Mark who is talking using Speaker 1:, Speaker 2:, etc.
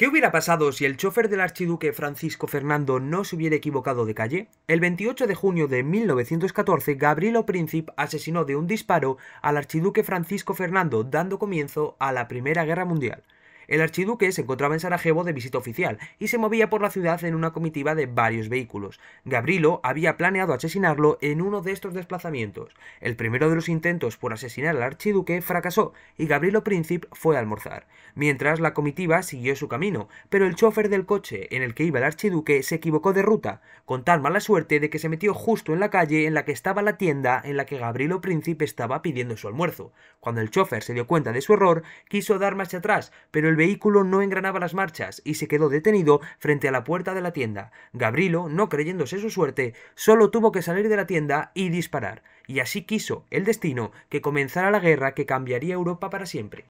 Speaker 1: ¿Qué hubiera pasado si el chofer del archiduque Francisco Fernando no se hubiera equivocado de calle? El 28 de junio de 1914, Gabrilo Princip asesinó de un disparo al archiduque Francisco Fernando, dando comienzo a la Primera Guerra Mundial. El archiduque se encontraba en Sarajevo de visita oficial y se movía por la ciudad en una comitiva de varios vehículos. Gabrilo había planeado asesinarlo en uno de estos desplazamientos. El primero de los intentos por asesinar al archiduque fracasó y Gabrilo Príncipe fue a almorzar, mientras la comitiva siguió su camino, pero el chofer del coche en el que iba el archiduque se equivocó de ruta, con tal mala suerte de que se metió justo en la calle en la que estaba la tienda en la que Gabrilo Príncipe estaba pidiendo su almuerzo. Cuando el chofer se dio cuenta de su error, quiso dar marcha atrás, pero el vehículo no engranaba las marchas y se quedó detenido frente a la puerta de la tienda. Gabrilo, no creyéndose su suerte, solo tuvo que salir de la tienda y disparar, y así quiso el destino que comenzara la guerra que cambiaría Europa para siempre.